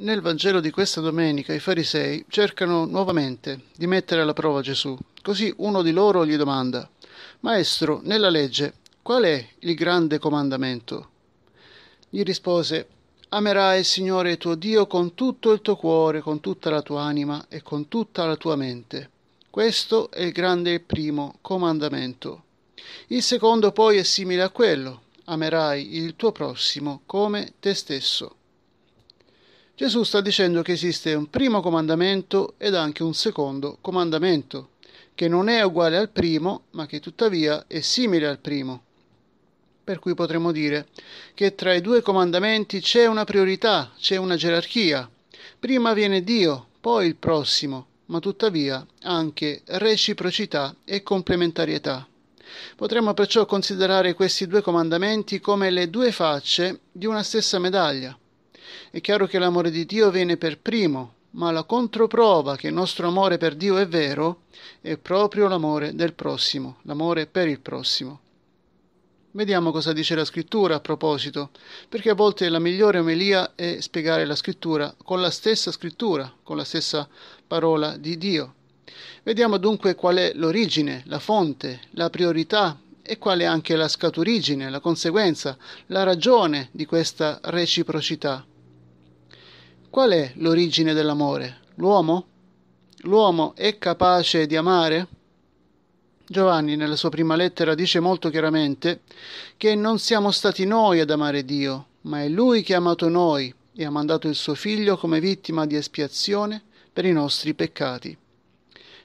Nel Vangelo di questa domenica i farisei cercano nuovamente di mettere alla prova Gesù. Così uno di loro gli domanda, Maestro, nella legge, qual è il grande comandamento? Gli rispose, Amerai il Signore tuo Dio con tutto il tuo cuore, con tutta la tua anima e con tutta la tua mente. Questo è il grande e primo comandamento. Il secondo poi è simile a quello, amerai il tuo prossimo come te stesso. Gesù sta dicendo che esiste un primo comandamento ed anche un secondo comandamento, che non è uguale al primo, ma che tuttavia è simile al primo. Per cui potremmo dire che tra i due comandamenti c'è una priorità, c'è una gerarchia. Prima viene Dio, poi il prossimo, ma tuttavia anche reciprocità e complementarietà. Potremmo perciò considerare questi due comandamenti come le due facce di una stessa medaglia è chiaro che l'amore di Dio viene per primo, ma la controprova che il nostro amore per Dio è vero è proprio l'amore del prossimo, l'amore per il prossimo. Vediamo cosa dice la scrittura a proposito, perché a volte la migliore omelia è spiegare la scrittura con la stessa scrittura, con la stessa parola di Dio. Vediamo dunque qual è l'origine, la fonte, la priorità e qual è anche la scaturigine, la conseguenza, la ragione di questa reciprocità. Qual è l'origine dell'amore? L'uomo? L'uomo è capace di amare? Giovanni nella sua prima lettera dice molto chiaramente che non siamo stati noi ad amare Dio, ma è Lui che ha amato noi e ha mandato il suo Figlio come vittima di espiazione per i nostri peccati.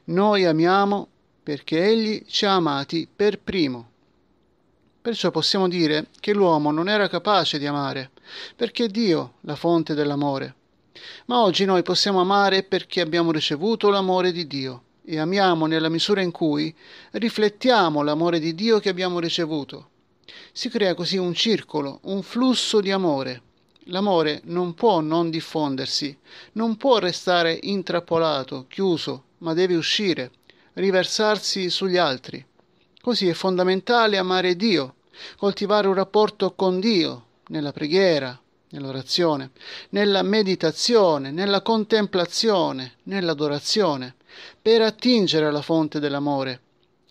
Noi amiamo perché Egli ci ha amati per primo. Perciò possiamo dire che l'uomo non era capace di amare, perché Dio, la fonte dell'amore, ma oggi noi possiamo amare perché abbiamo ricevuto l'amore di Dio e amiamo nella misura in cui riflettiamo l'amore di Dio che abbiamo ricevuto. Si crea così un circolo, un flusso di amore. L'amore non può non diffondersi, non può restare intrappolato, chiuso, ma deve uscire, riversarsi sugli altri. Così è fondamentale amare Dio, coltivare un rapporto con Dio nella preghiera, nell'orazione, nella meditazione, nella contemplazione, nell'adorazione, per attingere alla fonte dell'amore,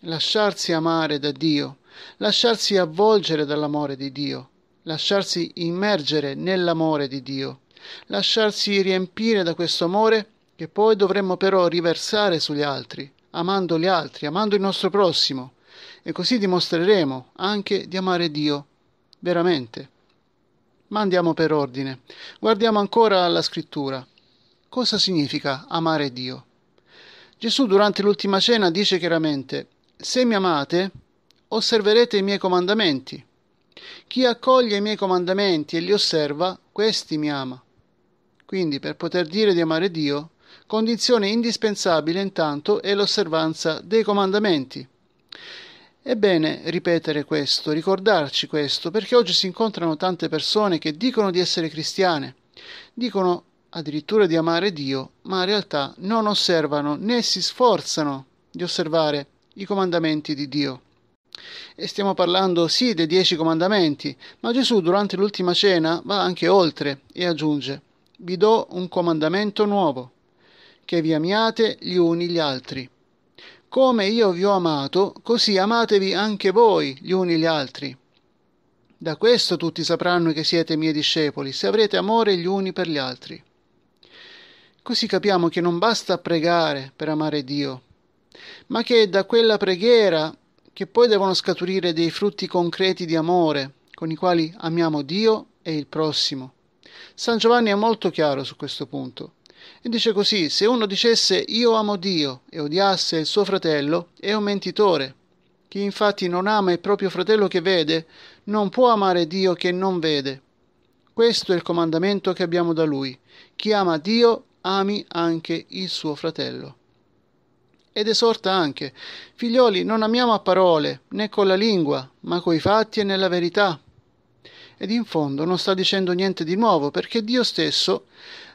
lasciarsi amare da Dio, lasciarsi avvolgere dall'amore di Dio, lasciarsi immergere nell'amore di Dio, lasciarsi riempire da questo amore che poi dovremmo però riversare sugli altri, amando gli altri, amando il nostro prossimo, e così dimostreremo anche di amare Dio veramente. Ma andiamo per ordine. Guardiamo ancora alla scrittura. Cosa significa amare Dio? Gesù durante l'ultima cena dice chiaramente, se mi amate, osserverete i miei comandamenti. Chi accoglie i miei comandamenti e li osserva, questi mi ama. Quindi per poter dire di amare Dio, condizione indispensabile intanto è l'osservanza dei comandamenti. È bene ripetere questo, ricordarci questo, perché oggi si incontrano tante persone che dicono di essere cristiane, dicono addirittura di amare Dio, ma in realtà non osservano né si sforzano di osservare i comandamenti di Dio. E stiamo parlando sì dei dieci comandamenti, ma Gesù durante l'ultima cena va anche oltre e aggiunge, vi do un comandamento nuovo, che vi amiate gli uni gli altri come io vi ho amato, così amatevi anche voi gli uni gli altri. Da questo tutti sapranno che siete miei discepoli, se avrete amore gli uni per gli altri. Così capiamo che non basta pregare per amare Dio, ma che è da quella preghiera che poi devono scaturire dei frutti concreti di amore, con i quali amiamo Dio e il prossimo. San Giovanni è molto chiaro su questo punto. E dice così, se uno dicesse io amo Dio e odiasse il suo fratello, è un mentitore. Chi infatti non ama il proprio fratello che vede, non può amare Dio che non vede. Questo è il comandamento che abbiamo da lui. Chi ama Dio, ami anche il suo fratello. Ed esorta anche, figlioli, non amiamo a parole, né con la lingua, ma coi fatti e nella verità. Ed in fondo non sta dicendo niente di nuovo, perché Dio stesso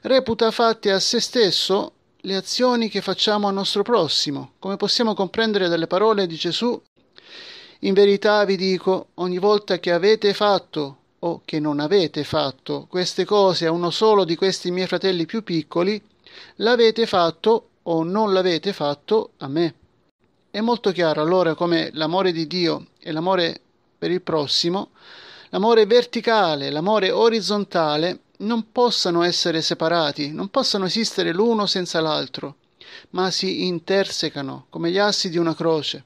reputa fatte a se stesso le azioni che facciamo al nostro prossimo, come possiamo comprendere dalle parole di Gesù. In verità vi dico, ogni volta che avete fatto o che non avete fatto queste cose a uno solo di questi miei fratelli più piccoli, l'avete fatto o non l'avete fatto a me. È molto chiaro allora come l'amore di Dio e l'amore per il prossimo l'amore verticale, l'amore orizzontale non possano essere separati, non possono esistere l'uno senza l'altro, ma si intersecano come gli assi di una croce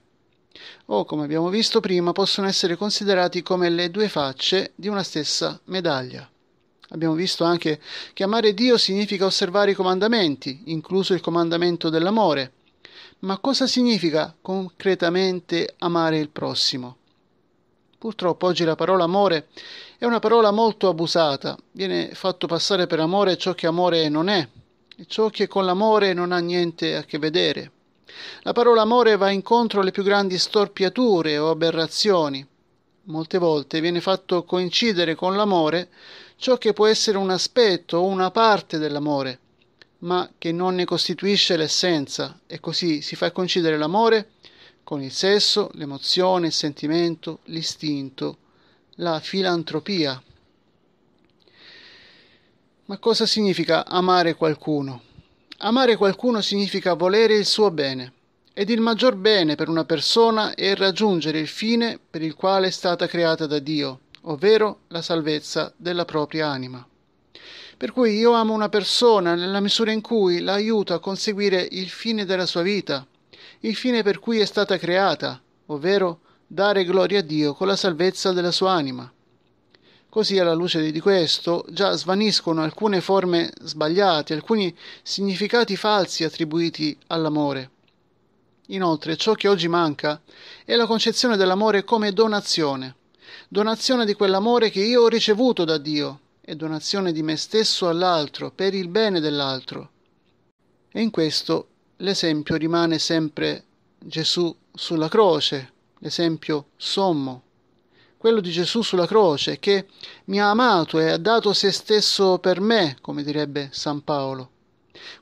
o, come abbiamo visto prima, possono essere considerati come le due facce di una stessa medaglia. Abbiamo visto anche che amare Dio significa osservare i comandamenti, incluso il comandamento dell'amore. Ma cosa significa concretamente amare il prossimo? Purtroppo oggi la parola amore è una parola molto abusata, viene fatto passare per amore ciò che amore non è e ciò che con l'amore non ha niente a che vedere. La parola amore va incontro alle più grandi storpiature o aberrazioni. Molte volte viene fatto coincidere con l'amore ciò che può essere un aspetto o una parte dell'amore, ma che non ne costituisce l'essenza, e così si fa coincidere l'amore con il sesso, l'emozione, il sentimento, l'istinto, la filantropia. Ma cosa significa amare qualcuno? Amare qualcuno significa volere il suo bene, ed il maggior bene per una persona è raggiungere il fine per il quale è stata creata da Dio, ovvero la salvezza della propria anima. Per cui io amo una persona nella misura in cui la aiuto a conseguire il fine della sua vita, il fine per cui è stata creata, ovvero dare gloria a Dio con la salvezza della sua anima. Così alla luce di questo già svaniscono alcune forme sbagliate, alcuni significati falsi attribuiti all'amore. Inoltre ciò che oggi manca è la concezione dell'amore come donazione, donazione di quell'amore che io ho ricevuto da Dio e donazione di me stesso all'altro per il bene dell'altro. E in questo l'esempio rimane sempre Gesù sulla croce, l'esempio sommo, quello di Gesù sulla croce che mi ha amato e ha dato se stesso per me, come direbbe San Paolo.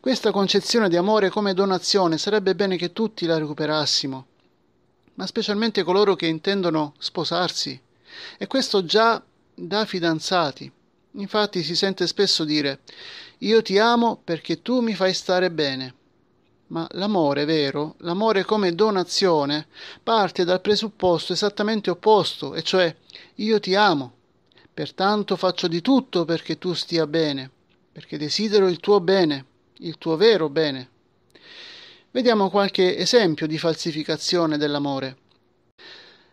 Questa concezione di amore come donazione sarebbe bene che tutti la recuperassimo, ma specialmente coloro che intendono sposarsi, e questo già da fidanzati. Infatti si sente spesso dire io ti amo perché tu mi fai stare bene. Ma l'amore vero, l'amore come donazione, parte dal presupposto esattamente opposto, e cioè io ti amo, pertanto faccio di tutto perché tu stia bene, perché desidero il tuo bene, il tuo vero bene. Vediamo qualche esempio di falsificazione dell'amore.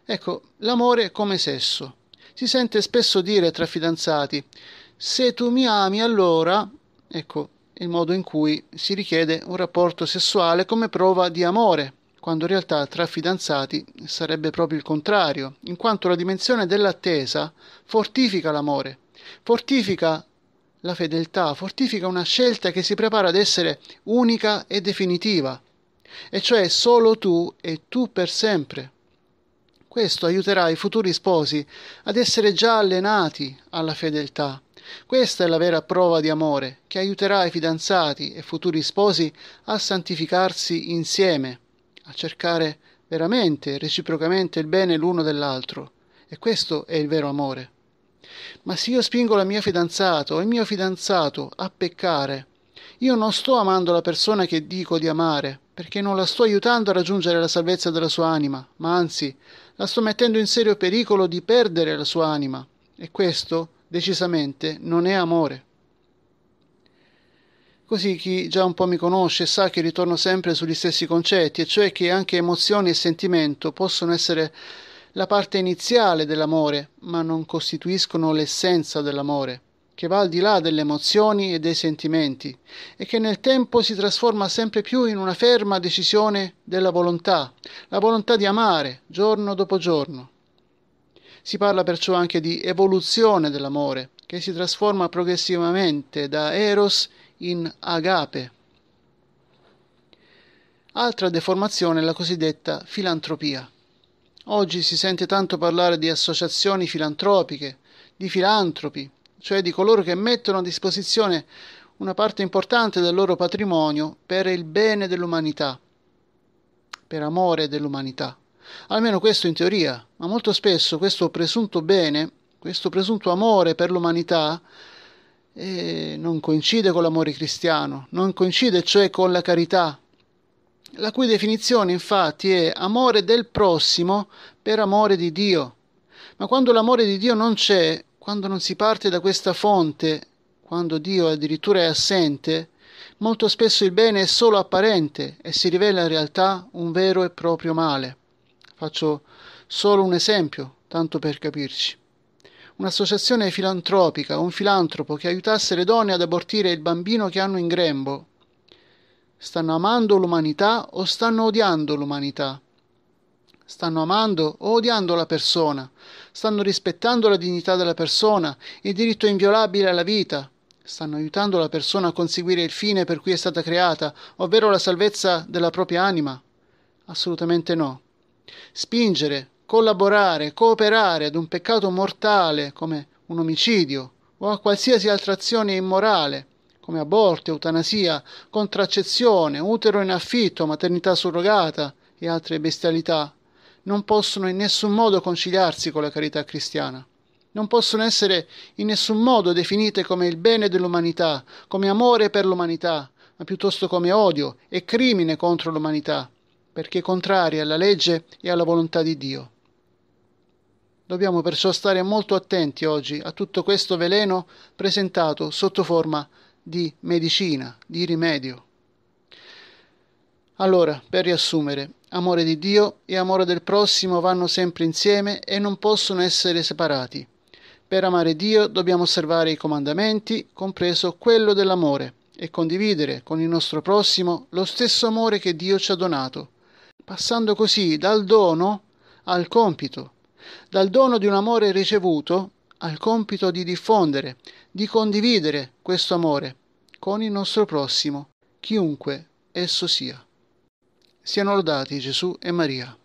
Ecco, l'amore come sesso. Si sente spesso dire tra fidanzati, se tu mi ami allora, ecco, il modo in cui si richiede un rapporto sessuale come prova di amore, quando in realtà tra fidanzati sarebbe proprio il contrario, in quanto la dimensione dell'attesa fortifica l'amore, fortifica la fedeltà, fortifica una scelta che si prepara ad essere unica e definitiva, e cioè solo tu e tu per sempre. Questo aiuterà i futuri sposi ad essere già allenati alla fedeltà. Questa è la vera prova di amore che aiuterà i fidanzati e futuri sposi a santificarsi insieme, a cercare veramente, reciprocamente il bene l'uno dell'altro. E questo è il vero amore. Ma se io spingo la mia fidanzata o il mio fidanzato a peccare, io non sto amando la persona che dico di amare, perché non la sto aiutando a raggiungere la salvezza della sua anima, ma anzi la sto mettendo in serio pericolo di perdere la sua anima, e questo, decisamente, non è amore. Così chi già un po' mi conosce sa che ritorno sempre sugli stessi concetti, e cioè che anche emozioni e sentimento possono essere la parte iniziale dell'amore, ma non costituiscono l'essenza dell'amore che va al di là delle emozioni e dei sentimenti e che nel tempo si trasforma sempre più in una ferma decisione della volontà, la volontà di amare giorno dopo giorno. Si parla perciò anche di evoluzione dell'amore, che si trasforma progressivamente da eros in agape. Altra deformazione è la cosiddetta filantropia. Oggi si sente tanto parlare di associazioni filantropiche, di filantropi, cioè di coloro che mettono a disposizione una parte importante del loro patrimonio per il bene dell'umanità, per amore dell'umanità. Almeno questo in teoria, ma molto spesso questo presunto bene, questo presunto amore per l'umanità, eh, non coincide con l'amore cristiano, non coincide cioè con la carità, la cui definizione infatti è amore del prossimo per amore di Dio. Ma quando l'amore di Dio non c'è, quando non si parte da questa fonte, quando Dio addirittura è assente, molto spesso il bene è solo apparente e si rivela in realtà un vero e proprio male. Faccio solo un esempio, tanto per capirci. Un'associazione filantropica, un filantropo che aiutasse le donne ad abortire il bambino che hanno in grembo. Stanno amando l'umanità o stanno odiando l'umanità? stanno amando o odiando la persona, stanno rispettando la dignità della persona, il diritto inviolabile alla vita, stanno aiutando la persona a conseguire il fine per cui è stata creata, ovvero la salvezza della propria anima? Assolutamente no. Spingere, collaborare, cooperare ad un peccato mortale come un omicidio o a qualsiasi altra azione immorale come aborto, eutanasia, contraccezione, utero in affitto, maternità surrogata e altre bestialità non possono in nessun modo conciliarsi con la carità cristiana. Non possono essere in nessun modo definite come il bene dell'umanità, come amore per l'umanità, ma piuttosto come odio e crimine contro l'umanità, perché contrarie alla legge e alla volontà di Dio. Dobbiamo perciò stare molto attenti oggi a tutto questo veleno presentato sotto forma di medicina, di rimedio. Allora, per riassumere, Amore di Dio e amore del prossimo vanno sempre insieme e non possono essere separati. Per amare Dio dobbiamo osservare i comandamenti, compreso quello dell'amore, e condividere con il nostro prossimo lo stesso amore che Dio ci ha donato, passando così dal dono al compito, dal dono di un amore ricevuto al compito di diffondere, di condividere questo amore con il nostro prossimo, chiunque esso sia. Siano lodati Gesù e Maria.